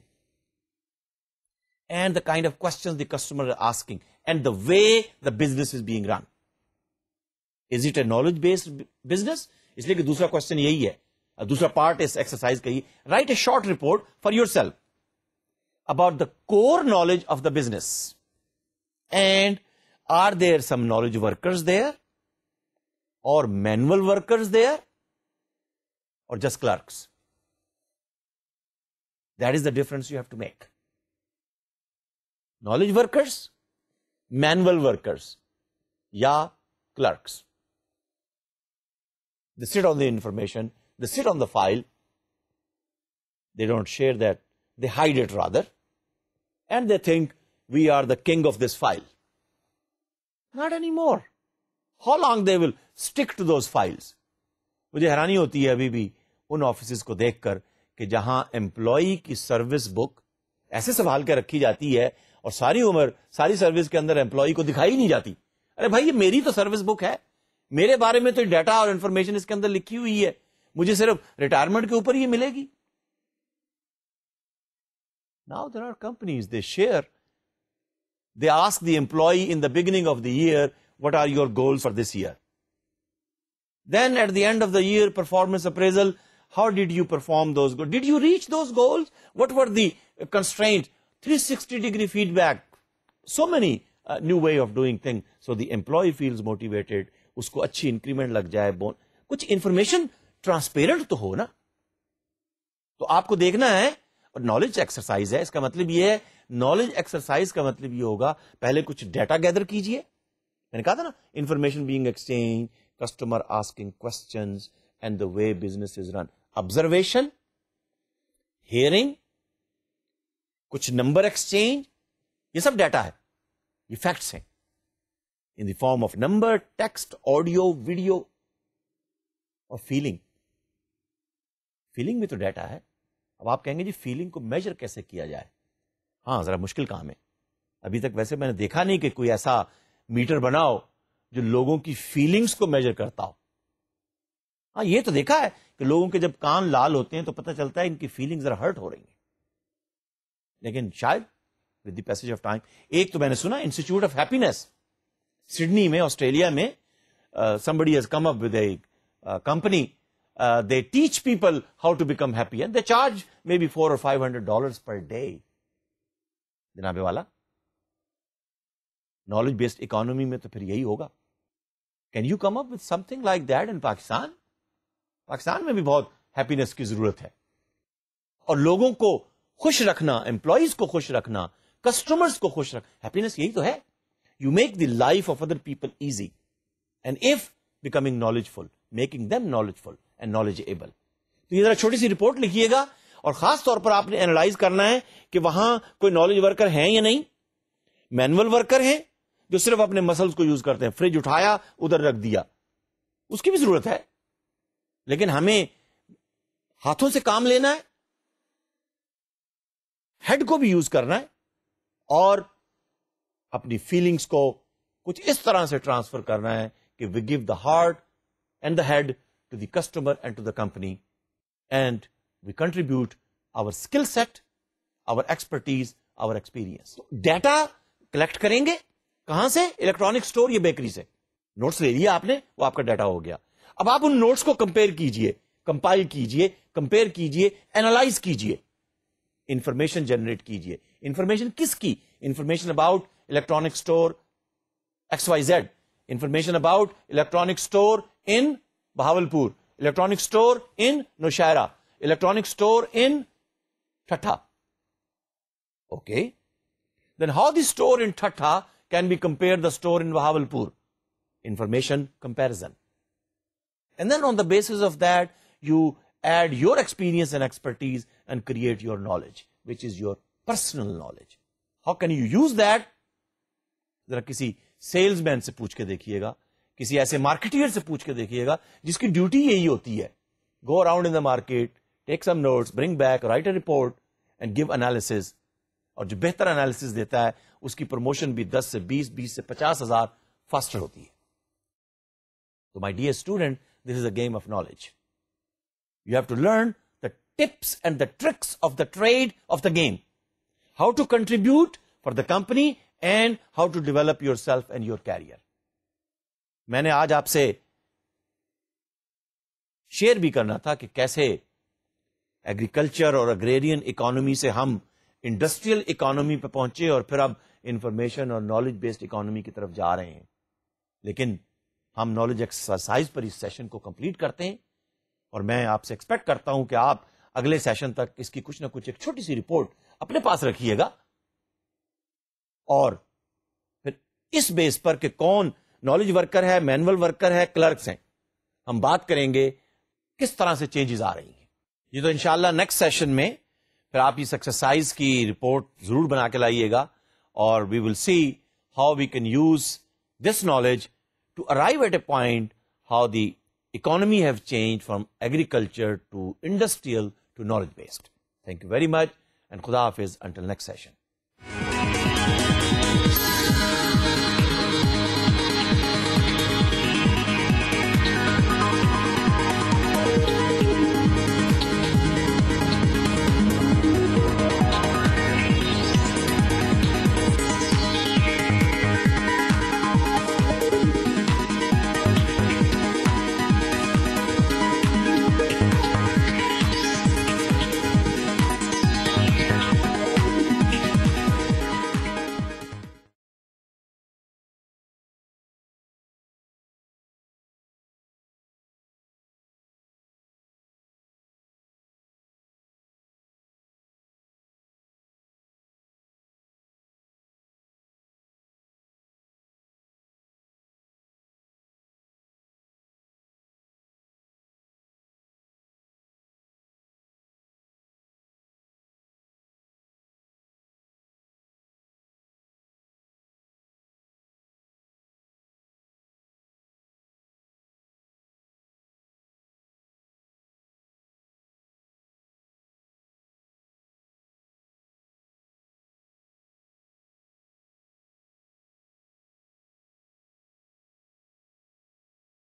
and the kind of questions the customer is asking and the way the business is being run. Is it a knowledge-based business? This is the second question. The other part is exercise. Ka Write a short report for yourself about the core knowledge of the business. And are there some knowledge workers there? Or manual workers there? Or just clerks? That is the difference you have to make. Knowledge workers manual workers या clerks they sit on the information, they sit on the file, they don't share that, they hide it rather, and they think we are the king of this file. Not anymore. How long they will stick to those files? मुझे हैरानी होती है अभी भी उन office को देखकर कि जहां एम्प्लॉय की सर्विस बुक ऐसे संभाल के रखी जाती है और सारी उम्र सारी सर्विस के अंदर एम्प्लॉय को दिखाई नहीं जाती अरे भाई ये मेरी तो सर्विस बुक है मेरे बारे में तो डेटा और इन्फॉर्मेशन इसके अंदर लिखी हुई है मुझे सिर्फ रिटायरमेंट के ऊपर ही मिलेगी now there are companies they share they ask the employ in the beginning of the year what are your goals for this year then at the end of the year performance appraisal how did you perform those goals? Did you reach those goals? What were the 360 degree feedback so many uh, new way of doing things so the employee feels motivated उसको अच्छी increment लग जाए bone कुछ information transparent तो हो ना तो आपको देखना है और नॉलेज एक्सरसाइज है इसका मतलब यह है नॉलेज एक्सरसाइज का मतलब ये होगा पहले कुछ डेटा गैदर कीजिए मैंने कहा था ना information being exchange customer asking questions and the way business is run observation hearing कुछ नंबर एक्सचेंज ये सब डाटा है ये फैक्ट्स हैं in the form of number text audio video और फीलिंग फीलिंग भी तो डाटा है अब आप कहेंगे जी फीलिंग को मेजर कैसे किया जाए हाँ जरा मुश्किल काम है अभी तक वैसे मैंने देखा नहीं कि कोई ऐसा मीटर बनाओ जो लोगों की फीलिंग्स को मेजर करता हो हाँ ये तो देखा है कि लोगों के जब कान लाल होते हैं तो पता चलता है इनकी फीलिंग जरा हर्ट हो रही है लेकिन शायद विद द ऑफ टाइम एक तो मैंने सुना इंस्टीट्यूट ऑफ हैप्पीनेस सिडनी में ऑस्ट्रेलिया में somebody has come up a company they teach people how to become happy and they charge maybe four और five hundred dollar per day जिनाबे वाला knowledge based economy में तो फिर यही होगा can you come up with something like that in Pakistan Pakistan में भी बहुत हैप्पीनेस की जरूरत है और लोगों को खुश रखना एम्प्लॉयज को खुश रखना कस्टमर्स को खुश रखना हैप्पीनेस यही तो है you make the life of other people easy and if becoming knowledgeful making them knowledgeful and knowledgeable तो ये जरा छोटी सी रिपोर्ट लिखिएगा और खास तौर पर आपने एनालाइज करना है कि वहां कोई नॉलेज वर्कर है या नहीं मैनुअल वर्कर हैं जो सिर्फ अपने मसल्स को यूज करते हैं फ्रिज उठाया उधर रख दिया उसकी भी जरूरत है लेकिन हमें हाथों से काम लेना है हेड को भी यूज करना है और अपनी फीलिंग्स को कुछ इस तरह से ट्रांसफर करना है कि we give the heart and the head to the customer and to the company and we contribute our skill set our expertise our experience तो डेटा कलेक्ट करेंगे कहां से इलेक्ट्रॉनिक स्टोर या बेकरी से नोट्स ले लिया आपने वो आपका डाटा हो गया अब आप उन नोट्स को कंपेयर कीजिए कंपाइल कीजिए कंपेयर कीजिए एनालाइज कीजिए इंफॉर्मेशन जनरेट कीजिए इंफॉर्मेशन किसकी information about electronic store X Y Z information about electronic store in Bahawalpur electronic store in Nowshera electronic store in Thatta okay then how the store in Thatta can be compare the store in Bahawalpur information comparison. And then on the basis of that, you add your experience and expertise and create your knowledge, which is your personal knowledge. How can you use that? जरा किसी salesman से पूछ के देखिएगा किसी ऐसे marketeer से पूछ के देखिएगा जिसकी ड्यूटी यही होती है go around in the market take some notes bring back write a report and give analysis और जो बेहतर एनालिसिस देता है उसकी प्रमोशन भी 10 से 20 20 से पचास हजार फास्टर होती है तो my dear student this is a game of knowledge You have to learn the tips and the tricks of the trade of the game. How to contribute for the company and how to develop yourself and your career. मैंने आज आपसे share भी करना था कि कैसे agriculture और agrarian economy से हम इंडस्ट्रियल इकोनॉमी पे पहुंचे और फिर अब इंफॉर्मेशन और नॉलेज बेस्ड इकोनॉमी की तरफ जा रहे हैं लेकिन हम नॉलेज एक्सरसाइज पर इस सेशन को कंप्लीट करते हैं और मैं आपसे एक्सपेक्ट करता हूं कि आप अगले सेशन तक इसकी कुछ ना कुछ एक छोटी सी रिपोर्ट अपने पास रखिएगा और फिर इस बेस पर कि कौन नॉलेज वर्कर है मैनुअल वर्कर है क्लर्क्स हैं हम बात करेंगे किस तरह से चेंजेस आ रही हैं ये तो इंशाला नेक्स्ट सेशन में फिर आप इस एक्सरसाइज की रिपोर्ट जरूर बना के लाइएगा और we will see how we can use this knowledge to arrive at a point how the economy have changed from agriculture to industrial to knowledge based. Thank you very much and Khuda Hafiz until next session.